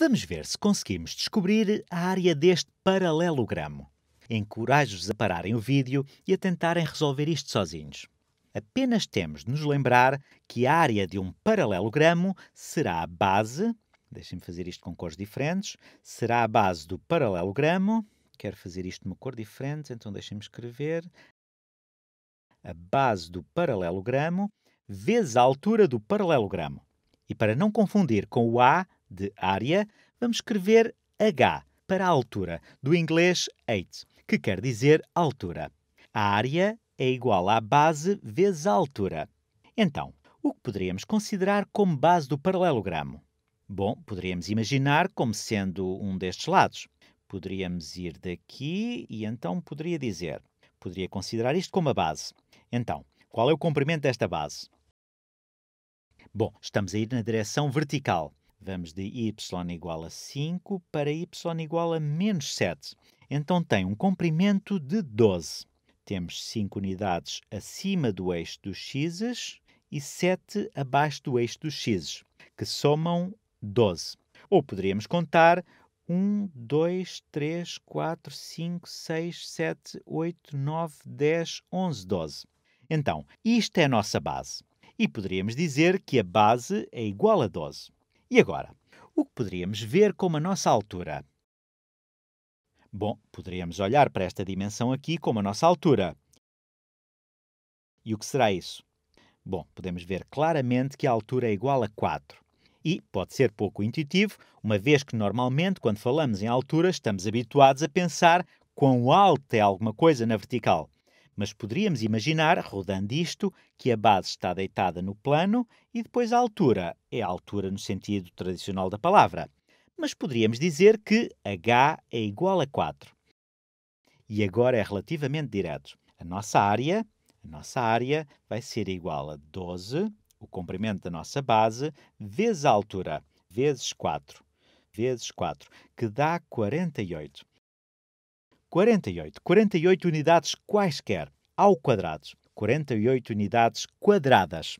Vamos ver se conseguimos descobrir a área deste paralelogramo. Encorajo-vos a pararem o vídeo e a tentarem resolver isto sozinhos. Apenas temos de nos lembrar que a área de um paralelogramo será a base, deixem-me fazer isto com cores diferentes, será a base do paralelogramo, quero fazer isto numa cor diferente, então deixem-me escrever, a base do paralelogramo vezes a altura do paralelogramo. E para não confundir com o A de área, vamos escrever H para a altura, do inglês height, que quer dizer altura. A área é igual à base vezes a altura. Então, o que poderíamos considerar como base do paralelogramo? Bom, poderíamos imaginar como sendo um destes lados. Poderíamos ir daqui e então poderia dizer, poderia considerar isto como a base. Então, qual é o comprimento desta base? Bom, estamos a ir na direção vertical. Vamos de y igual a 5 para y igual a menos 7. Então tem um comprimento de 12. Temos 5 unidades acima do eixo dos x e 7 abaixo do eixo dos x, que somam 12. Ou poderíamos contar 1, 2, 3, 4, 5, 6, 7, 8, 9, 10, 11, 12. Então, isto é a nossa base. E poderíamos dizer que a base é igual a 12. E agora? O que poderíamos ver como a nossa altura? Bom, poderíamos olhar para esta dimensão aqui como a nossa altura. E o que será isso? Bom, podemos ver claramente que a altura é igual a 4. E pode ser pouco intuitivo, uma vez que normalmente, quando falamos em altura, estamos habituados a pensar quão alto é alguma coisa na vertical mas poderíamos imaginar, rodando isto, que a base está deitada no plano e depois a altura é a altura no sentido tradicional da palavra. Mas poderíamos dizer que H é igual a 4. E agora é relativamente direto. A nossa área, a nossa área vai ser igual a 12, o comprimento da nossa base, vezes a altura, vezes 4, vezes 4, que dá 48. 48. 48 unidades quaisquer ao quadrado, 48 unidades quadradas.